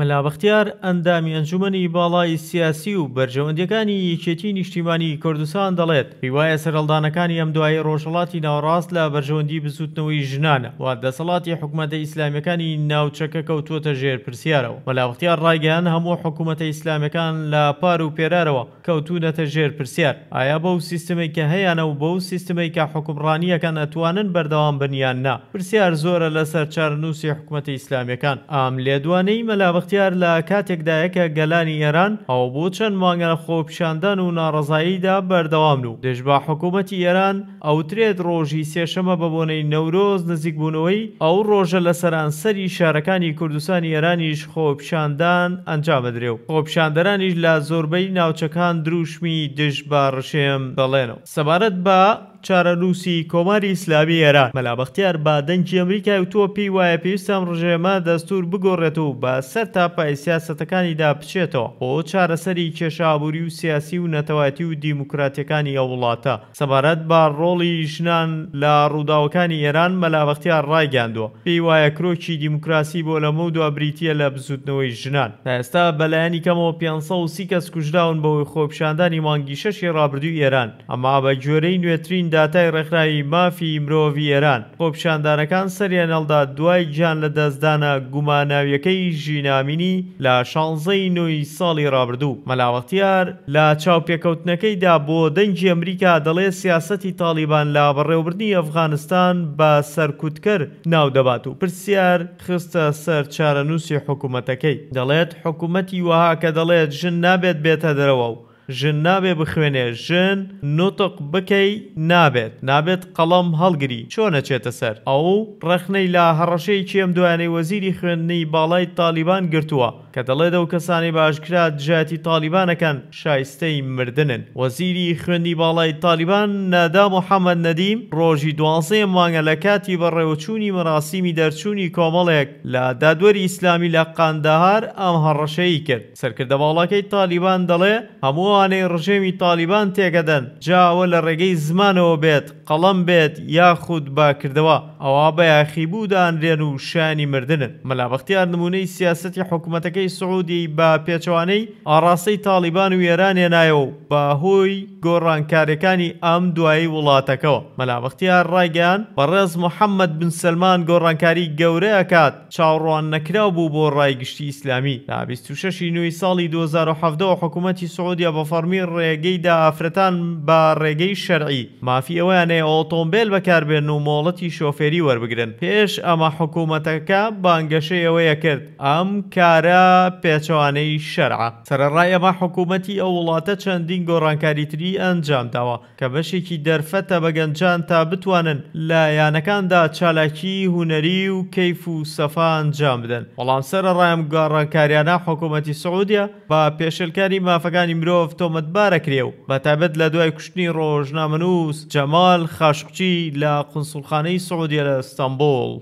مەلابەختیار ئەندامی ئەنجومی باڵای سیاسی و بەرژەوەندەکانی یەکێتی نیشتیمانی کوردستان دەڵێت هیوایە سەرەلدانەکانی ئەم دوای ڕۆژەڵاتی ناوڕاست لە بەرژەوەندی بسووتنەوەی ژنانە و دەسەڵاتی حکوومەتە ئیسلامیەکانی ناوچەکە کەوتوتە ژێر پرسیارەوە مەلاوەختیار ڕایگەیان هەموو حکوومەتە ئیسلامیەکان لە پار و پێرارەوە کەوتونەتە ژێر پرسیار ئایا بەو سیستمی کە هەیەە و بەو سیستمی کە حکومڕانیەکان ئەتوانن بەردەوام بنیان نا پرسیار زۆرە لەسەر چارنووسی حکوومەتە ئیسلامیەکان ئام لێدوانەی مەلاوەخت بەختیار لە کاتێکدایەکە گەلانی ئێران ئەو بۆ چەند مانگە خۆپشاندان و ناڕزاییدا بەردەوام و دژبا حکوومەتی ئێران ئەوترێت ڕۆژی سێشەمە بەبوونەی نەورۆز نزیکبوونەوەی ئەو ڕۆژە لە سەرانسەری شارەکانی کوردستانی ئێرانیش خۆپشاندان ئەنجام بدرێ و خۆپشاندەرانیش لە زۆربەی ناوچەکان دروشمی دژ با ڕشێم دەڵێنەوە سەبارەت بە چارەنووسی کۆماری ئیسلامی ئێران مەلابەختیار با دەنجی ئەمریکای و تۆ پێی وایە پێویستان ڕژێمە دەستور بگۆڕێت و بە سەر تاپای سیاستەکانیدا بچێتەوە بۆ چارەسەری کێشابووری و سیاسی و نەتەواتی و دیموکراتیەکانی ئەو وڵاتە سەبارەت با ڕۆڵی ژنان لە ڕووداوەکانی ئێران مەلابەختیار ڕایگەاندووە پێی وایە کرۆکی دیموکراسی بۆ لە مەودوا بریتە لە بزودنەوەی ژنان ئێستا بەلایانی کەمەوە 500 سی کەس کوژداون بەوەی خۆپشاندانی مانگی شەشی ڕابردوو ئێران ئەما بە جۆرەی نوێترین بین داتای ڕێکخراوی مافی مرۆڤ ئێران خۆپشاندانەکان سەریانەڵدا دوای جان لە دەستدانە گوماناویەکەی ژینامینی لە شانزەی نوی ساڵی ڕابردوو مەلاوەختیار لە چاوپێکەوتنەکەیدا بۆ دەنجی ئەمریکا دەڵێ سیاستی تاالبان لا بەڕێوبردنی ئەفغانستان بە سەرکوتکرد ناودەبات و پرسیار خستە سەر چارە نووسی حکوومەتەکەی دەڵێت حکوومەتی وەها کە دەڵێت ژن نابێت بێتە دەرەوە و ژن نابێ بخوێنێ ژن نوتق بکەی نابێت نابێت قەڵم هەڵگری چۆنەچێتە سەر ئەو ڕخنەی لا هەڕەشەی چێم دوانەی وەزیری خوێندنی باڵای تالیبان گرتووە کە دەڵێ دەو کەسانی باشکرا جاتی تالیبانەکان شایستەی مردنن وەزیری خوێندی باڵای تالیبان نادا محەممەد نەدیم ڕۆژی دوانسێ مانگە لە کاتی بەڕێوەچوونی مەراسیمی دەرچوونی کۆمەڵێک لە دادوەری ئیسلامی لە قاندەهار ئەم هەڕەشەی کرد سەرکردە باڵەکەی تالیبان دەڵێ هەموو ئەوانەی ڕژێمی تاالبان تێگەدەن جاوە لە ڕێگەی زمانەوە بێت قەڵم بێت یاخود باکردەوە ئەوا بە یاخیبوو دانرێن و شانی مردنن مەلابەختیار نمونەی سیاستی حکوومەتەکەی سعودی با پێچوانەی ئاراسی تاالبان و ێرانێنایە و باهۆی گۆڕانکاریەکانی ئەم دوایی وڵاتەکەەوە مەلابەختیار ڕایگەیان بەڕێز محەممەد بن سلمان گۆڕانکاری گەورەیەکات چاوڕوان نەکراو بوو بۆ ڕایگشتی ئیسلامی تا 26 نوی ساڵی 2017 حکوومەتی سعودیا بە فەرمی ڕێگەی داافرەتان با ڕێگەی شەرعی مافی ئەویانە کارخانەی ئۆتۆمبیل بەکاربێن و مۆڵەتی شۆفێری وەربگرن پێش ئەمە حکوومەتەکە بانگەشەیەوەیە کرد ئەم کارە پێچوانەی شەرعە سەرڕای ئەمە حکوومەتی ئەو وڵاتە چەندین گۆڕانکاری تری ئەنجامداوە کە بەشێکی دەرفەتە بەگەنجان تا بتوانن لایەنەکاندا چالاکی هوەری و کەیف و سەفان جام بدەن وەڵام سرە ڕایم گۆڕانکاریانە حکوومەتی سعودیا با پێشلکاری مافەکانی مرۆڤ تۆمەتبارەکرێ و بەتابەت لە دوای کوشتنی ڕۆژنامەنووس جەمال خاشقچی لە قنسڵخانەی سعودیە لە ئەستەمبول